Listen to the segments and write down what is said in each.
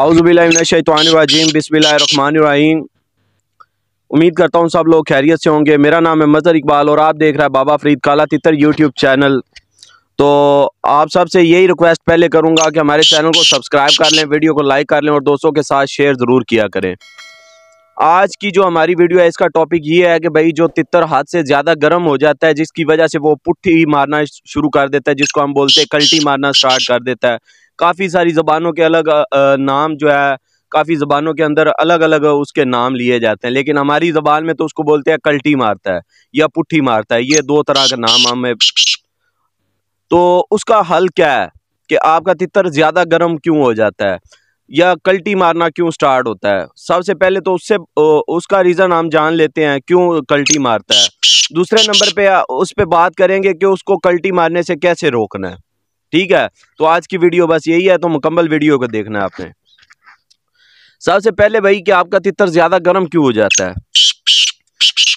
आउज़बिलाजीम बिसमिल्लाम उम्मीद करता हूँ सब लोग खैरियत से होंगे मेरा नाम है मज़र इकबाल और आप देख रहे हैं बाबा फरीद काला तितर यूट्यूब चैनल तो आप सब से यही रिक्वेस्ट पहले करूँगा कि हमारे चैनल को सब्सक्राइब कर लें वीडियो को लाइक कर लें और दोस्तों के साथ शेयर ज़रूर किया करें आज की जो हमारी वीडियो है इसका टॉपिक ये है कि भाई जो तितर हाथ से ज़्यादा गर्म हो जाता है जिसकी वजह से वो पुट्ठी मारना शुरू कर देता है जिसको हम बोलते हैं कल्टी मारना स्टार्ट कर देता है काफ़ी सारी ज़बानों के अलग नाम जो है काफ़ी ज़बानों के अंदर अलग अलग उसके नाम लिए जाते हैं लेकिन हमारी ज़बान में तो उसको बोलते हैं कल्टी मारता है या पुट्ठी मारता है ये दो तरह का नाम हमें तो उसका हल क्या है कि आपका तितर ज़्यादा गर्म क्यों हो जाता है या कल्टी मारना क्यों स्टार्ट होता है सबसे पहले तो उससे उसका रीज़न हम जान लेते हैं क्यों कल्टी मारता है दूसरे नंबर पे उस पर बात करेंगे कि उसको कल्टी मारने से कैसे रोकना है ठीक है तो आज की वीडियो बस यही है तो मुकम्मल वीडियो को देखना है आपने सबसे पहले भाई कि आपका तितर ज़्यादा गर्म क्यों हो जाता है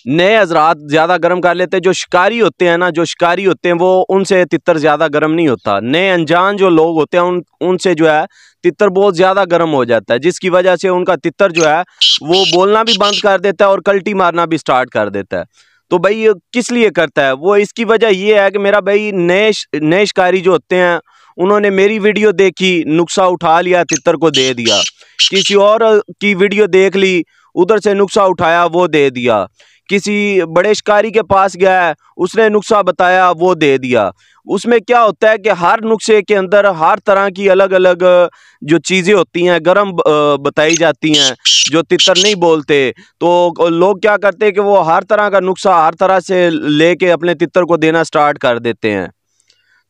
नए हजरात ज़्यादा गर्म कर लेते हैं जो शिकारी होते हैं ना जो शिकारी होते हैं वो उनसे तितर ज़्यादा गर्म नहीं होता नए अनजान जो लोग होते हैं उन उनसे जो है तितर बहुत ज़्यादा गर्म हो जाता है जिसकी वजह से उनका तितर जो है वो बोलना भी बंद कर देता है और कल्टी मारना भी स्टार्ट कर देता है तो भाई ये किस लिए करता है वो इसकी वजह ये है कि मेरा भाई नए नए शिकारी जो होते हैं उन्होंने मेरी वीडियो देखी नुस्खा उठा लिया तितर को दे दिया किसी और की वीडियो देख ली उधर से नुस्खा उठाया वो दे दिया किसी बड़े शिकारी के पास गया है उसने नुस्खा बताया वो दे दिया उसमें क्या होता है कि हर नुस्खे के अंदर हर तरह की अलग अलग जो चीज़ें होती हैं गर्म बताई जाती हैं जो तितर नहीं बोलते तो लोग क्या करते हैं कि वो हर तरह का नुस्खा हर तरह से लेके अपने तितर को देना स्टार्ट कर देते हैं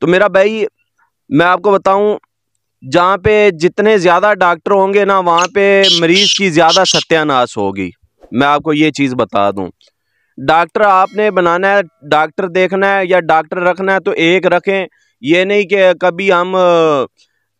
तो मेरा भाई मैं आपको बताऊं जहाँ पे जितने ज़्यादा डॉक्टर होंगे ना वहाँ पे मरीज़ की ज़्यादा सत्यानाश होगी मैं आपको ये चीज़ बता दूँ डॉक्टर आपने बनाना है डॉक्टर देखना है या डॉक्टर रखना है तो एक रखें ये नहीं कि कभी हम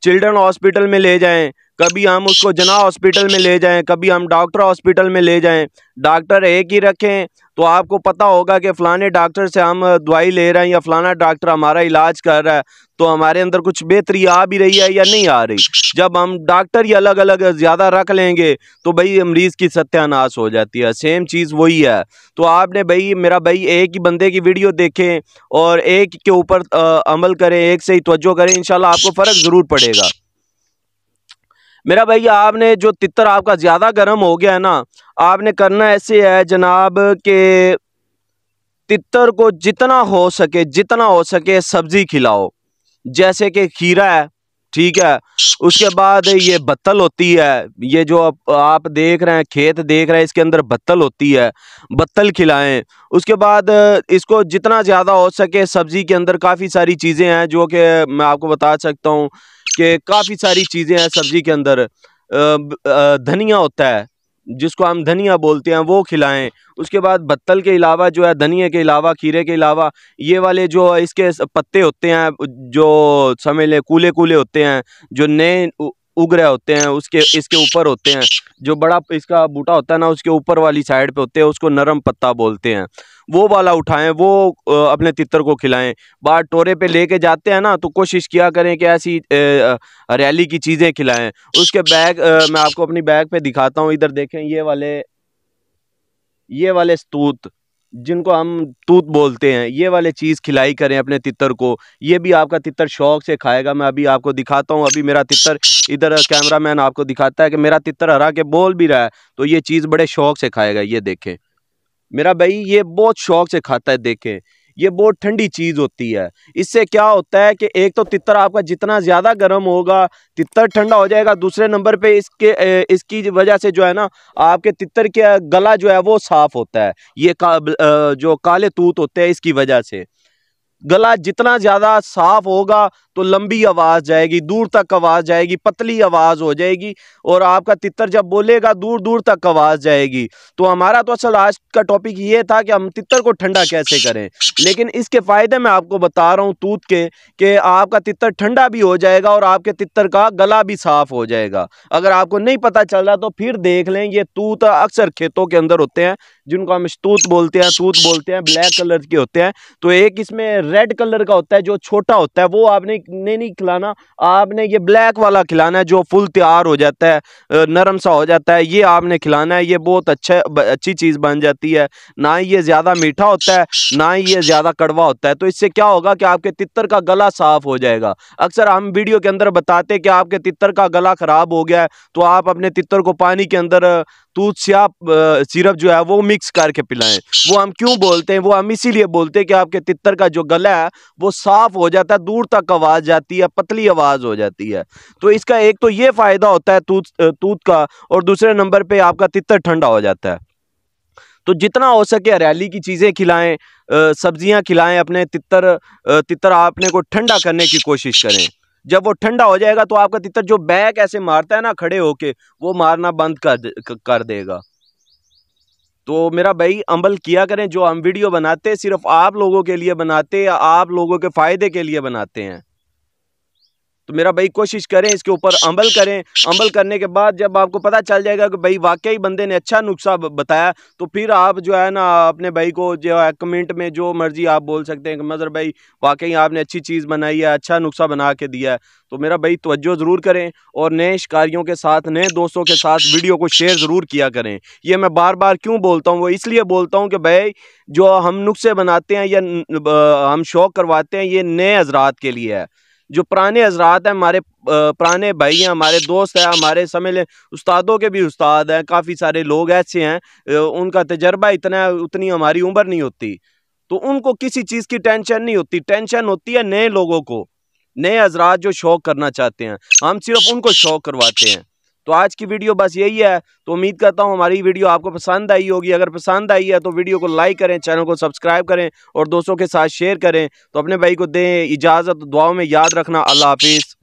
चिल्ड्रन हॉस्पिटल में ले जाएं कभी हम उसको जना हॉस्पिटल में ले जाएं कभी हम डॉक्टर हॉस्पिटल में ले जाएं डॉक्टर एक ही रखें तो आपको पता होगा कि फ़लाने डॉक्टर से हम दवाई ले रहे हैं या फ़लाना डॉक्टर हमारा इलाज कर रहा है तो हमारे अंदर कुछ बेहतरी आ भी रही है या नहीं आ रही जब हम डॉक्टर ही अलग अलग ज़्यादा रख लेंगे तो भाई मरीज़ की सत्यानाश हो जाती है सेम चीज़ वही है तो आपने भाई मेरा भाई एक ही बंदे की वीडियो देखें और एक के ऊपर अमल करें एक से ही तोज्जो करें इन आपको फ़र्क ज़रूर पड़ेगा मेरा भैया आपने जो तितर आपका ज़्यादा गर्म हो गया है ना आपने करना ऐसे है जनाब के तितर को जितना हो सके जितना हो सके सब्ज़ी खिलाओ जैसे कि खीरा है ठीक है उसके बाद ये बत्तल होती है ये जो आप, आप देख रहे हैं खेत देख रहे हैं इसके अंदर बत्तल होती है बत्तल खिलाएं उसके बाद इसको जितना ज़्यादा हो सके सब्ज़ी के अंदर काफ़ी सारी चीज़ें हैं जो कि मैं आपको बता सकता हूँ कि काफ़ी सारी चीज़ें हैं सब्ज़ी के अंदर धनिया होता है जिसको हम धनिया बोलते हैं वो खिलाएं उसके बाद बत्तल के अलावा जो है धनिया के अलावा खीरे के अलावा ये वाले जो इसके पत्ते होते हैं जो समझ लें कूले कूले होते हैं जो नए उग रहे होते हैं उसके इसके ऊपर होते हैं जो बड़ा इसका बूटा होता है ना उसके ऊपर वाली साइड पे होते हैं उसको नरम पत्ता बोलते हैं वो वाला उठाएं वो अपने तितर को खिलाएं बाहर टोरे पे लेके जाते हैं ना तो कोशिश किया करें कि ऐसी हरियाली की चीज़ें खिलाएं उसके बैग मैं आपको अपनी बैग पे दिखाता हूँ इधर देखें ये वाले ये वाले स्तूत जिनको हम तूत बोलते हैं ये वाले चीज़ खिलाई करें अपने तितर को ये भी आपका तितर शौक से खाएगा मैं अभी आपको दिखाता हूँ अभी मेरा तितर इधर कैमरामैन आपको दिखाता है कि मेरा तितर हरा के बोल भी रहा है तो ये चीज़ बड़े शौक से खाएगा ये देखें मेरा भाई ये बहुत शौक से खाता है देखें ये बहुत ठंडी चीज़ होती है इससे क्या होता है कि एक तो तितर आपका जितना ज़्यादा गर्म होगा तितर ठंडा हो जाएगा दूसरे नंबर पे इसके इसकी वजह से जो है ना आपके तितर के गला जो है वो साफ़ होता है ये का, जो काले तूत होते हैं इसकी वजह से गला जितना ज़्यादा साफ़ होगा तो लंबी आवाज़ जाएगी दूर तक आवाज़ जाएगी पतली आवाज़ हो जाएगी और आपका तितर जब बोलेगा दूर दूर तक आवाज़ जाएगी तो हमारा तो असल आज का टॉपिक ये था कि हम तितर को ठंडा कैसे करें लेकिन इसके फ़ायदे मैं आपको बता रहा हूँ तूत के कि आपका तितर ठंडा भी हो जाएगा और आपके तितर का गला भी साफ़ हो जाएगा अगर आपको नहीं पता चल रहा तो फिर देख लें ये तूत अक्सर खेतों के अंदर होते हैं जिनको हम तूत बोलते हैं तूत बोलते हैं ब्लैक कलर के होते हैं तो एक इसमें रेड कलर का होता है जो छोटा होता है वो आपने नहीं नहीं खिलाना आपने ये ब्लैक वाला खिलाना है जो फुल तैयार हो जाता है नरम सा हो जाता है ये आपने खिलाना है ये बहुत अच्छा अच्छी चीज़ बन जाती है ना ही ये ज़्यादा मीठा होता है ना ही ये ज़्यादा कड़वा होता है तो इससे क्या होगा कि आपके तितर का गला साफ़ हो जाएगा अक्सर हम वीडियो के अंदर बताते कि आपके तितर का गला ख़राब हो गया है तो आप अपने तितर को पानी के अंदर दूध सिया सिरप जो है वो मिक्स करके पिलाएं वो हम क्यों बोलते हैं वो हम इसीलिए बोलते हैं कि आपके तितर का जो गला है वो साफ़ हो जाता है दूर तक आवाज़ आवाज़ जाती है पतली आवाज़ हो जाती है तो इसका एक तो ये फ़ायदा होता है तूत तूत का और दूसरे नंबर पे आपका तितर ठंडा हो जाता है तो जितना हो सके हरियाली की चीज़ें खिलाएं सब्जियां खिलाएं अपने तितर तितर आपने को ठंडा करने की कोशिश करें जब वो ठंडा हो जाएगा तो आपका तितर जो बैग ऐसे मारता है ना खड़े होके वो मारना बंद कर कर देगा तो मेरा भाई अमल किया करें जो हम वीडियो बनाते सिर्फ आप लोगों के लिए बनाते या आप लोगों के फ़ायदे के लिए बनाते हैं तो मेरा भाई कोशिश करें इसके ऊपर अमल करें अमल करने के बाद जब आपको पता चल जाएगा कि भाई वाकई बंदे ने अच्छा नुस्खा बताया तो फिर आप जो है ना अपने भाई को जो है कमेंट में जो मर्जी आप बोल सकते हैं कि मज़र भाई वाकई आपने अच्छी चीज़ बनाई है अच्छा नुस्खा बना के दिया है तो मेरा भाई तवज्जो ज़रूर करें और नए शिकारियों के साथ नए दोस्तों के साथ वीडियो को शेयर ज़रूर किया करें ये मैं बार बार क्यों बोलता हूँ वो इसलिए बोलता हूँ कि भाई जो हम नुस्खे बनाते हैं या हम शौक करवाते हैं ये नए हजरात के लिए है जो पुराने हजरात हैं हमारे पुराने भाई हैं हमारे दोस्त हैं हमारे समय उस्तादों के भी उस्ताद हैं काफ़ी सारे लोग ऐसे हैं उनका तजर्बा इतना उतनी हमारी उम्र नहीं होती तो उनको किसी चीज़ की टेंशन नहीं होती टेंशन होती है नए लोगों को नए हजरात जो शौक करना चाहते हैं हम सिर्फ उनको शौक करवाते हैं तो आज की वीडियो बस यही है तो उम्मीद करता हूँ हमारी वीडियो आपको पसंद आई होगी अगर पसंद आई है तो वीडियो को लाइक करें चैनल को सब्सक्राइब करें और दोस्तों के साथ शेयर करें तो अपने भाई को दें इजाज़त दुआओं में याद रखना अल्लाह हाफिज़